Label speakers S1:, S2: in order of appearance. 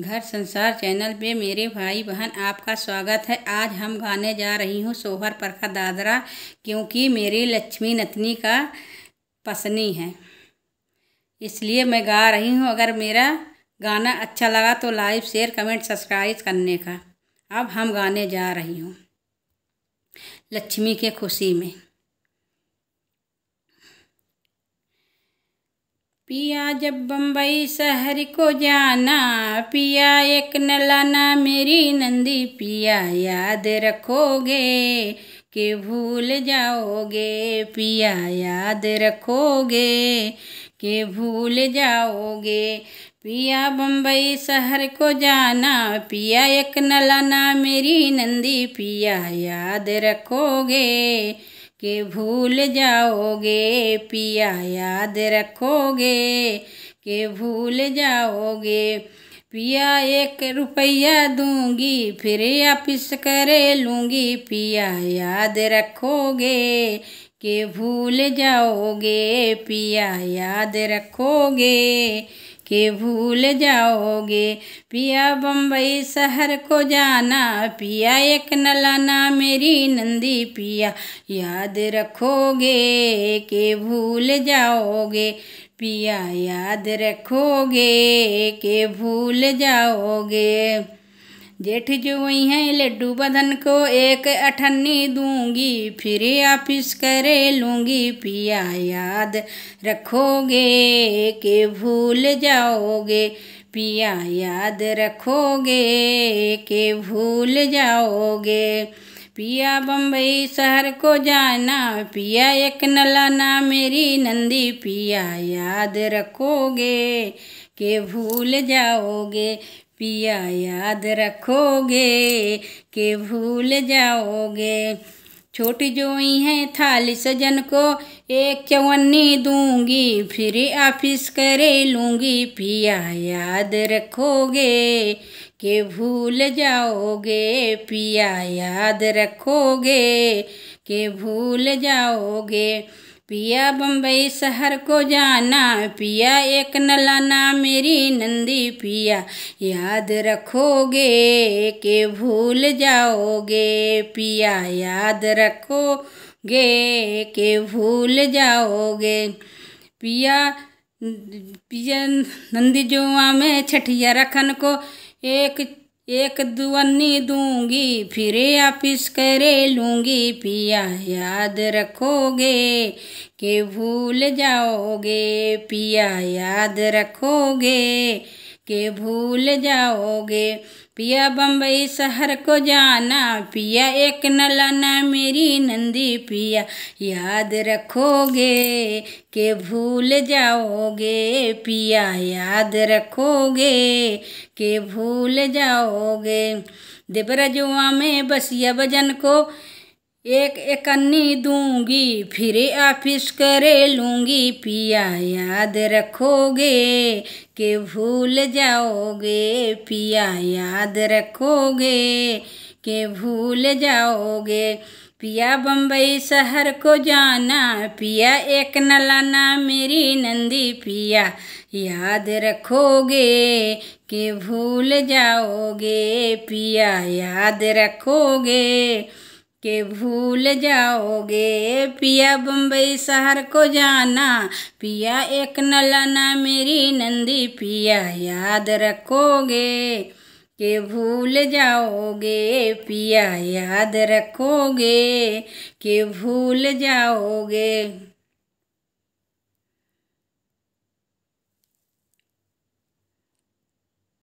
S1: घर संसार चैनल पे मेरे भाई बहन आपका स्वागत है आज हम गाने जा रही हूँ सोहर परखा दादरा क्योंकि मेरी लक्ष्मी नतनी का पसनी है इसलिए मैं गा रही हूँ अगर मेरा गाना अच्छा लगा तो लाइव शेयर कमेंट सब्सक्राइब करने का अब हम गाने जा रही हूँ लक्ष्मी के खुशी में पिया जब बम्बई शहर को जाना पिया एक न लाना मेरी नंदी पिया याद रखोगे के भूल जाओगे पिया याद रखोगे के भूल जाओगे पिया बम्बई शहर को जाना पिया एक न लाना मेरी नंदी पिया याद रखोगे के भूल जाओगे पिया याद रखोगे के भूल जाओगे पिया एक रुपया दूंगी फिर वापिस कर लूँगी पिया याद रखोगे के भूल जाओगे पिया याद रखोगे के भूल जाओगे पिया बम्बई शहर को जाना पिया एक नलाना मेरी नंदी पिया याद रखोगे के भूल जाओगे पिया याद रखोगे के भूल जाओगे जेठ जुई हैं लड्डू बदन को एक अठन्नी दूंगी फिर आपिस करे लूंगी पिया याद रखोगे के भूल जाओगे पिया याद रखोगे के भूल जाओगे पिया बम्बई शहर को जाना पिया एक नलाना मेरी नंदी पिया याद रखोगे के भूल जाओगे पिया याद रखोगे के भूल जाओगे छोटी जोई है थाली सजन को एक चवन्नी दूंगी फिर ऑफिस करे लूँगी पिया याद रखोगे के भूल जाओगे पिया याद रखोगे के भूल जाओगे पिया बम्बई शहर को जाना पिया एक नलाना मेरी नंदी पिया याद रखोगे के भूल जाओगे पिया याद रखोगे के भूल जाओगे पिया पिया नंदी जुआ में छठिया रखन को एक एक दुअनी दूंगी फिर आपिस करे लूँगी पिया याद रखोगे के भूल जाओगे पिया याद रखोगे के भूल जाओगे पिया बम्बई शहर को जाना पिया एक न लाना मेरी नंदी पिया याद रखोगे के भूल जाओगे पिया याद रखोगे के भूल जाओगे देवरजुआ में बसिया भजन को एक एकन्नी दूंगी फिर आपिस कर लूँगी पिया याद रखोगे के भूल जाओगे पिया याद रखोगे के भूल जाओगे पिया बम्बई शहर को जाना पिया एक न लाना मेरी नंदी पिया याद रखोगे के भूल जाओगे पिया याद रखोगे के भूल जाओगे पिया बम्बई शहर को जाना पिया एक नलाना मेरी नंदी पिया याद रखोगे के भूल जाओगे पिया याद रखोगे के भूल जाओगे